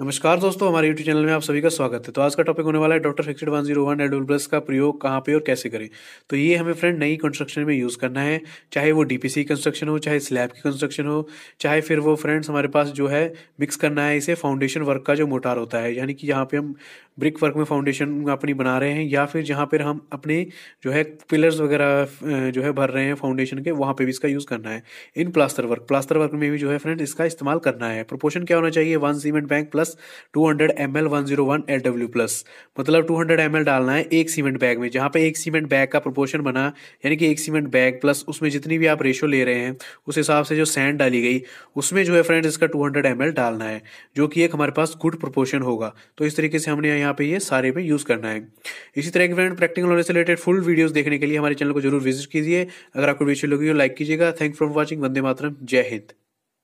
नमस्कार दोस्तों हमारे YouTube चैनल में आप सभी का स्वागत है तो आज का टॉपिक होने वाला है doctor fixed one zero one एडोल ब्रश का प्रयोग कहाँ पे और कैसे करें तो ये हमें फ्रेंड नई कंस्ट्रक्शन में यूज़ करना है चाहे वो डी पी कंस्ट्रक्शन हो चाहे स्लैब की कंस्ट्रक्शन हो चाहे फिर वो फ्रेंड्स हमारे पास जो है मिक्स करना है इसे फाउंडेशन वर्क का जो मोटार होता है यानी कि यहाँ पे हम ब्रिक वर्क में फाउंडेशन अपनी बना रहे हैं या फिर जहाँ पर हम अपने जो है पिलर्स वगैरह जो है भर रहे हैं फाउंडेशन के वहाँ पर भी इसका यूज़ करना है in plaster work plaster work में भी जो है फ्रेंड इसका इस्तेमाल करना है प्रोपोर्शन क्या होना चाहिए one cement bank plus plus two hundred M L one zero one L W plus मतलब टू हंड्रेड एम एल डालना है एक सीमेंट बैग में जहां पे एक सीमेंट बैग का प्रोपोर्शन बना यानी कि एक सीमेंट बैग प्लस उसमें जितनी भी आप रेशो ले रहे हैं उस हिसाब से जो सैंड डाली गई उसमें जो है फ्रेंड इसका टू हंड्रेड एम एल डालना है जो कि एक हमारे पास गुड प्रोपोर्शन होगा तो इस तरीके से हमने यहाँ पे ये सारे पे यूज़ करना है इसी तरह के फ्रेंड प्रैक्टिकल नॉलेज से रिलेटेड फुल वीडियोस देखने के लिए हमारे चैनल को जरूर विजिट कीजिए अगर आपको वीडियो लगी हो लाइक कीजिएगा थैंक फॉर वॉचिंग वंदे मातरम जय हिंद